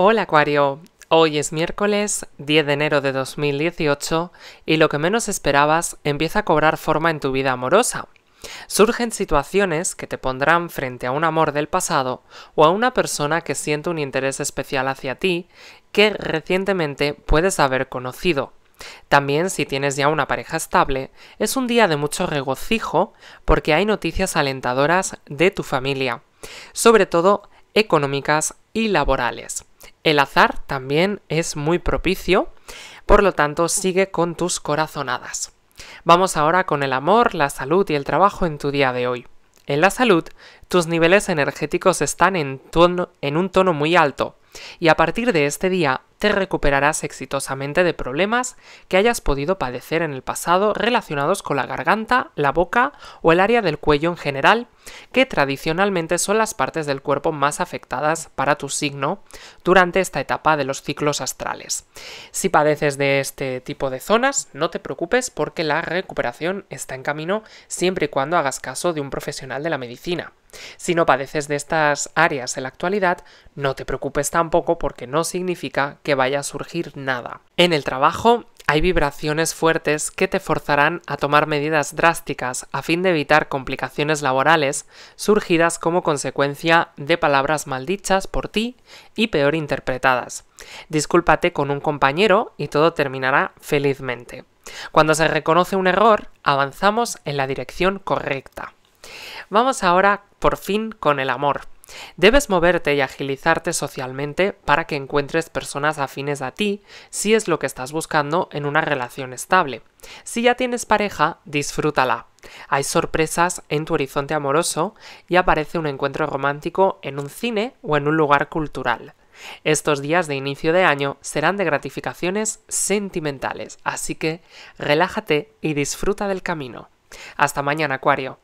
Hola Acuario, hoy es miércoles 10 de enero de 2018 y lo que menos esperabas empieza a cobrar forma en tu vida amorosa. Surgen situaciones que te pondrán frente a un amor del pasado o a una persona que siente un interés especial hacia ti que recientemente puedes haber conocido. También si tienes ya una pareja estable, es un día de mucho regocijo porque hay noticias alentadoras de tu familia, sobre todo económicas y laborales. El azar también es muy propicio, por lo tanto sigue con tus corazonadas. Vamos ahora con el amor, la salud y el trabajo en tu día de hoy. En la salud, tus niveles energéticos están en, un tono muy alto y a partir de este día te recuperarás exitosamente de problemas que hayas podido padecer en el pasado relacionados con la garganta, la boca o el área del cuello en general que tradicionalmente son las partes del cuerpo más afectadas para tu signo durante esta etapa de los ciclos astrales. Si padeces de este tipo de zonas, no te preocupes porque la recuperación está en camino siempre y cuando hagas caso de un profesional de la medicina. Si no padeces de estas áreas en la actualidad, no te preocupes tampoco porque no significa que vaya a surgir nada. En el trabajo, hay vibraciones fuertes que te forzarán a tomar medidas drásticas a fin de evitar complicaciones laborales surgidas como consecuencia de palabras maldichas por ti y peor interpretadas. Discúlpate con un compañero y todo terminará felizmente. Cuando se reconoce un error, avanzamos en la dirección correcta. Vamos ahora por fin con el amor. Debes moverte y agilizarte socialmente para que encuentres personas afines a ti si es lo que estás buscando en una relación estable. Si ya tienes pareja, disfrútala. Hay sorpresas en tu horizonte amoroso y aparece un encuentro romántico en un cine o en un lugar cultural. Estos días de inicio de año serán de gratificaciones sentimentales, así que relájate y disfruta del camino. Hasta mañana, Acuario.